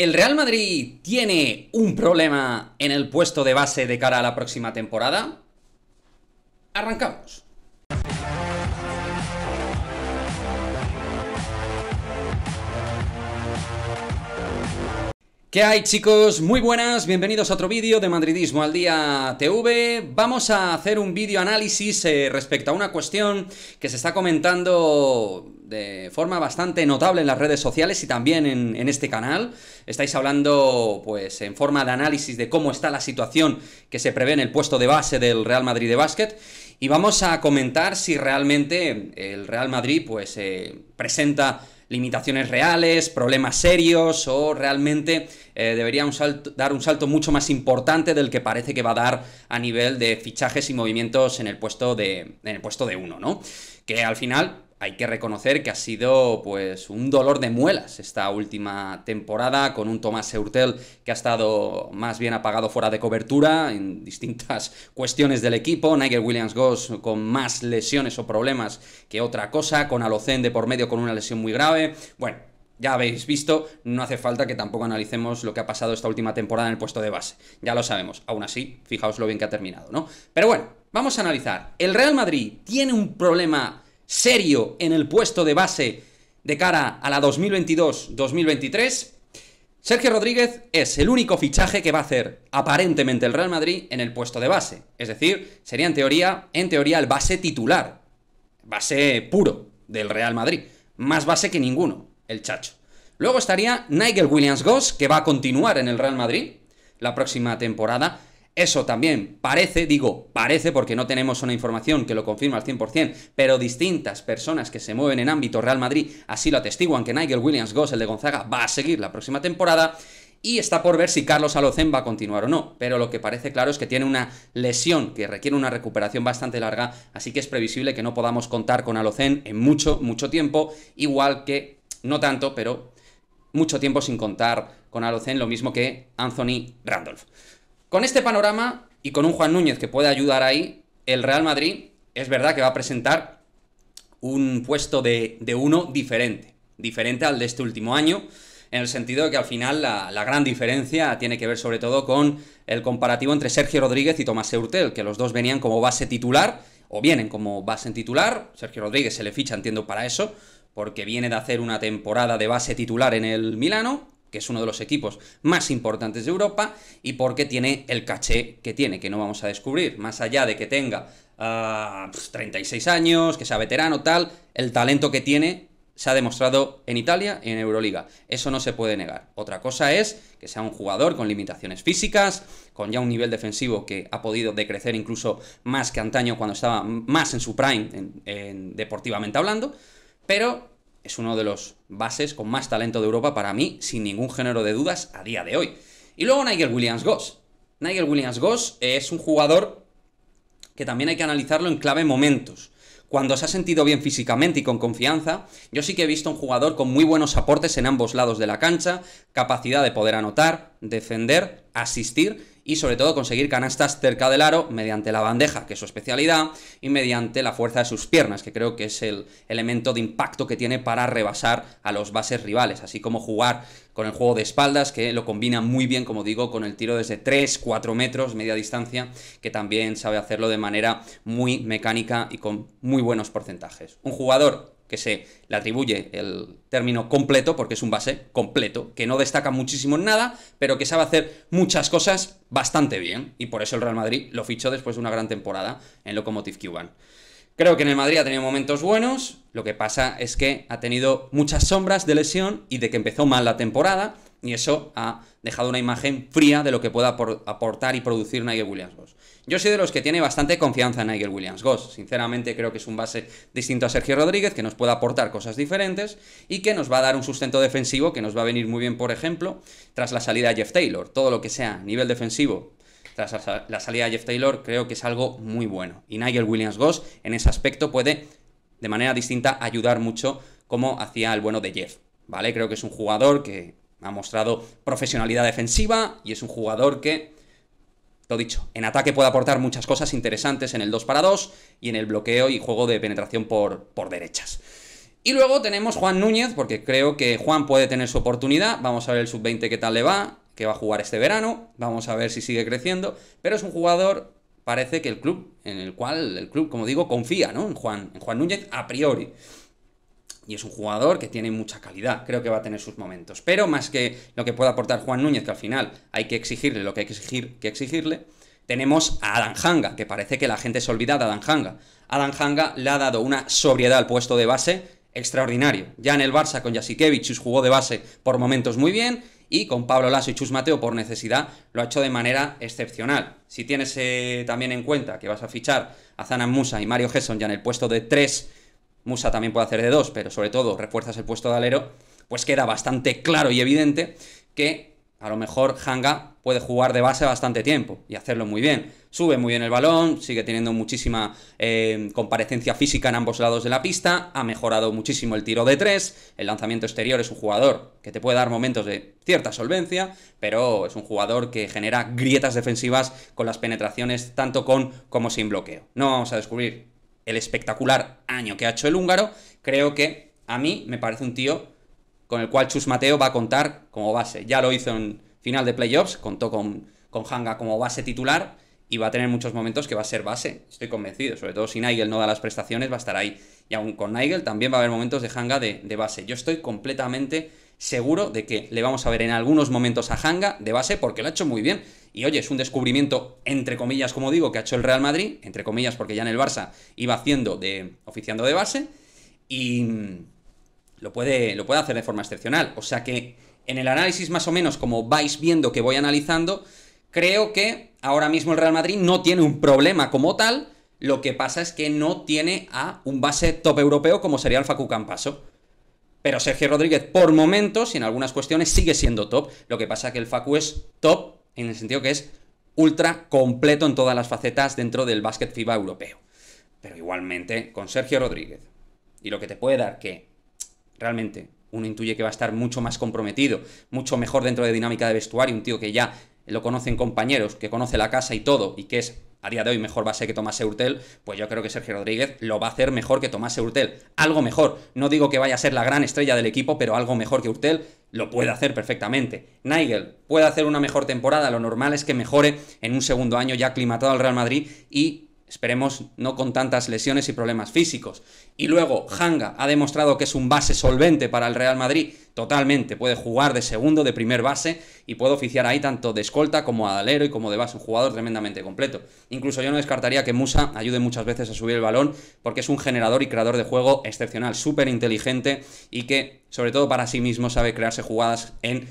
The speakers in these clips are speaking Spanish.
El Real Madrid tiene un problema en el puesto de base de cara a la próxima temporada. Arrancamos. ¿Qué hay chicos? Muy buenas, bienvenidos a otro vídeo de Madridismo al Día TV. Vamos a hacer un vídeo análisis eh, respecto a una cuestión que se está comentando de forma bastante notable en las redes sociales y también en, este canal. Estáis hablando, pues, en forma de análisis de cómo está la situación que se prevé en el puesto de base del Real Madrid de básquet. Y vamos a comentar si realmente el Real Madrid, pues, eh, presenta limitaciones reales, problemas serios o realmente eh, debería dar un salto mucho más importante del que parece que va a dar a nivel de fichajes y movimientos en el puesto de, en el puesto de uno, ¿no? Que al final hay que reconocer que ha sido pues un dolor de muelas esta última temporada con un Tomás Eurtel que ha estado más bien apagado fuera de cobertura en distintas cuestiones del equipo, Nigel Williams Goss con más lesiones o problemas que otra cosa, con Alocende por medio con una lesión muy grave. Bueno, ya habéis visto, no hace falta que tampoco analicemos lo que ha pasado esta última temporada en el puesto de base. Ya lo sabemos. Aún así, fijaos lo bien que ha terminado, ¿no? Pero bueno, vamos a analizar. El Real Madrid tiene un problema serio en el puesto de base de cara a la 2022-2023, Sergio Rodríguez es el único fichaje que va a hacer aparentemente el Real Madrid en el puesto de base. Es decir, sería en teoría, en teoría el base titular, base puro del Real Madrid. Más base que ninguno, el Chacho. Luego estaría Nigel Williams-Goss, que va a continuar en el Real Madrid la próxima temporada. Eso también parece, digo, parece porque no tenemos una información que lo confirma al 100%, pero distintas personas que se mueven en ámbito Real Madrid así lo atestiguan que Nigel Williams Goss, el de Gonzaga, va a seguir la próxima temporada y está por ver si Carlos Alocen va a continuar o no, pero lo que parece claro es que tiene una lesión que requiere una recuperación bastante larga, así que es previsible que no podamos contar con Alocen en mucho, mucho tiempo, igual que, no tanto, pero mucho tiempo sin contar con Alocen, lo mismo que Anthony Randolph. Con este panorama y con un Juan Núñez que puede ayudar ahí, el Real Madrid es verdad que va a presentar un puesto de, uno diferente, diferente al de este último año, en el sentido de que al final la, gran diferencia tiene que ver sobre todo con el comparativo entre Sergio Rodríguez y Tomás Eurtel, que los dos venían como base titular, o vienen como base titular, Sergio Rodríguez se le ficha, entiendo, para eso, porque viene de hacer una temporada de base titular en el Milano, que es uno de los equipos más importantes de Europa y porque tiene el caché que tiene, que no vamos a descubrir, más allá de que tenga 36 ah, pues, años, que sea veterano, tal, el talento que tiene se ha demostrado en Italia y en Euroliga. Eso no se puede negar. Otra cosa es que sea un jugador con limitaciones físicas, con ya un nivel defensivo que ha podido decrecer incluso más que antaño cuando estaba más en su prime deportivamente hablando, pero es uno de los bases con más talento de Europa para mí, sin ningún género de dudas, a día de hoy. Y luego Nigel Williams-Goss. Nigel Williams-Goss es un jugador que también hay que analizarlo en clave momentos. Cuando se ha sentido bien físicamente y con confianza, yo sí que he visto un jugador con muy buenos aportes en ambos lados de la cancha, capacidad de poder anotar, defender, asistir y sobre todo conseguir canastas cerca del aro mediante la bandeja, que es su especialidad, y mediante la fuerza de sus piernas, que creo que es el elemento de impacto que tiene para rebasar a los bases rivales, así como jugar con el juego de espaldas, que lo combina muy bien, como digo, con el tiro desde 3, 4 metros, media distancia, que también sabe hacerlo de manera muy mecánica y con muy buenos porcentajes. Un jugador que se le atribuye el término completo, porque es un base completo, que no destaca muchísimo en nada, pero que sabe hacer muchas cosas bastante bien, y por eso el Real Madrid lo fichó después de una gran temporada en Locomotive Cuban. Creo que en el Madrid ha tenido momentos buenos, lo que pasa es que ha tenido muchas sombras de lesión y de que empezó mal la temporada, y eso ha dejado una imagen fría de lo que pueda aportar y producir Nigel Williams. Yo soy de los que tiene bastante confianza en Nigel Williams Goss. Sinceramente creo que es un base distinto a Sergio Rodríguez, que nos puede aportar cosas diferentes y que nos va a dar un sustento defensivo que nos va a venir muy bien, por ejemplo, tras la salida de Jeff Taylor. Todo lo que sea nivel defensivo tras la salida de Jeff Taylor creo que es algo muy bueno. Y Nigel Williams Goss en ese aspecto puede, de manera distinta, ayudar mucho como hacía el bueno de Jeff. ¿Vale? Creo que es un jugador que ha mostrado profesionalidad defensiva y es un jugador que lo dicho, en ataque puede aportar muchas cosas interesantes en el 2 para 2 y en el bloqueo y juego de penetración por, por derechas. Y luego tenemos Juan Núñez, porque creo que Juan puede tener su oportunidad. Vamos a ver el sub-20 qué tal le va, que va a jugar este verano. Vamos a ver si sigue creciendo. Pero es un jugador, parece que el club, en el cual el club, como digo, confía ¿no? en, Juan, en Juan Núñez a priori y es un jugador que tiene mucha calidad, creo que va a tener sus momentos. Pero más que lo que pueda aportar Juan Núñez, que al final hay que exigirle lo que hay que, exigir, que exigirle, tenemos a Adam Hanga, que parece que la gente se olvida de Adam Hanga. Adam Hanga le ha dado una sobriedad al puesto de base extraordinario. Ya en el Barça con Jasikevich jugó de base por momentos muy bien y con Pablo Lasso y Chus Mateo por necesidad lo ha hecho de manera excepcional. Si tienes eh, también en cuenta que vas a fichar a Zanan Musa y Mario Gesson ya en el puesto de 3 Musa también puede hacer de dos, pero sobre todo refuerzas el puesto de alero, pues queda bastante claro y evidente que a lo mejor Hanga puede jugar de base bastante tiempo y hacerlo muy bien. Sube muy bien el balón, sigue teniendo muchísima eh, comparecencia física en ambos lados de la pista, ha mejorado muchísimo el tiro de tres, el lanzamiento exterior es un jugador que te puede dar momentos de cierta solvencia, pero es un jugador que genera grietas defensivas con las penetraciones tanto con como sin bloqueo. No vamos a descubrir el espectacular año que ha hecho el húngaro, creo que a mí me parece un tío con el cual Chus Mateo va a contar como base. Ya lo hizo en final de playoffs, contó con, con Hanga como base titular y va a tener muchos momentos que va a ser base, estoy convencido. Sobre todo si Nigel no da las prestaciones, va a estar ahí. Y aún con Nigel también va a haber momentos de Hanga de, de base. Yo estoy completamente seguro de que le vamos a ver en algunos momentos a Hanga de base porque lo ha hecho muy bien. Y oye, es un descubrimiento, entre comillas, como digo, que ha hecho el Real Madrid, entre comillas, porque ya en el Barça iba haciendo de. oficiando de base. Y mm, lo puede, lo puede hacer de forma excepcional. O sea que en el análisis, más o menos, como vais viendo que voy analizando, creo que ahora mismo el Real Madrid no tiene un problema como tal. Lo que pasa es que no tiene a un base top europeo como sería el Facu Campaso. Pero Sergio Rodríguez, por momentos y en algunas cuestiones, sigue siendo top. Lo que pasa es que el Facu es top en el sentido que es ultra completo en todas las facetas dentro del básquet FIBA europeo. Pero igualmente con Sergio Rodríguez. Y lo que te puede dar que realmente uno intuye que va a estar mucho más comprometido, mucho mejor dentro de dinámica de vestuario, un tío que ya lo conocen compañeros, que conoce la casa y todo, y que es a día de hoy mejor base que Tomás Eurtel, pues yo creo que Sergio Rodríguez lo va a hacer mejor que Tomás Eurtel. Algo mejor. No digo que vaya a ser la gran estrella del equipo, pero algo mejor que Urtel lo puede hacer perfectamente. Nigel puede hacer una mejor temporada, lo normal es que mejore en un segundo año ya aclimatado al Real Madrid y Esperemos no con tantas lesiones y problemas físicos. Y luego, Hanga ha demostrado que es un base solvente para el Real Madrid. Totalmente, puede jugar de segundo, de primer base y puede oficiar ahí tanto de escolta como a alero y como de base. Un jugador tremendamente completo. Incluso yo no descartaría que Musa ayude muchas veces a subir el balón porque es un generador y creador de juego excepcional, súper inteligente y que, sobre todo para sí mismo, sabe crearse jugadas en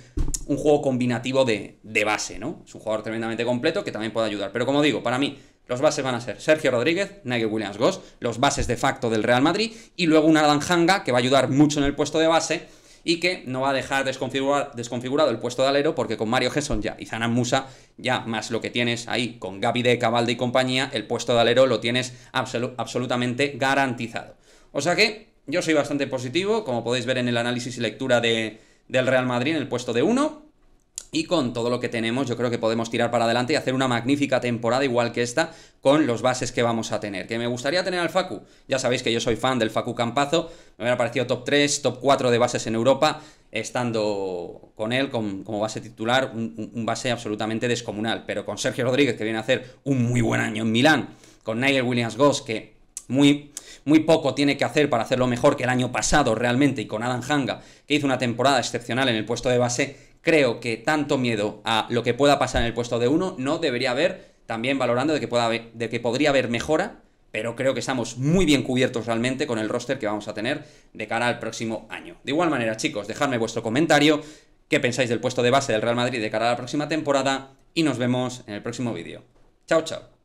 un juego combinativo de, de base, ¿no? Es un jugador tremendamente completo que también puede ayudar. Pero como digo, para mí los bases van a ser Sergio Rodríguez, Nigel Williams Goss, los bases de facto del Real Madrid, y luego un Adam Hanga, que va a ayudar mucho en el puesto de base, y que no va a dejar desconfigurado, el puesto de alero, porque con Mario Gesson ya y Zanam Musa, ya más lo que tienes ahí con Gaby de Cabalde y compañía, el puesto de alero lo tienes absolutamente garantizado. O sea que yo soy bastante positivo, como podéis ver en el análisis y lectura de, del Real Madrid en el puesto de 1. Y con todo lo que tenemos, yo creo que podemos tirar para adelante y hacer una magnífica temporada igual que esta con los bases que vamos a tener. Que me gustaría tener al Facu. Ya sabéis que yo soy fan del Facu Campazo. Me hubiera parecido top 3, top 4 de bases en Europa, estando con él como base titular, un, base absolutamente descomunal. Pero con Sergio Rodríguez, que viene a hacer un muy buen año en Milán, con Nigel Williams Goss, que muy, muy poco tiene que hacer para hacerlo mejor que el año pasado realmente, y con Adam Hanga, que hizo una temporada excepcional en el puesto de base creo que tanto miedo a lo que pueda pasar en el puesto de uno no debería haber, también valorando de que, pueda de que podría haber mejora, pero creo que estamos muy bien cubiertos realmente con el roster que vamos a tener de cara al próximo año. De igual manera, chicos, dejadme vuestro comentario, qué pensáis del puesto de base del Real Madrid de cara a la próxima temporada y nos vemos en el próximo vídeo. Chao, chao.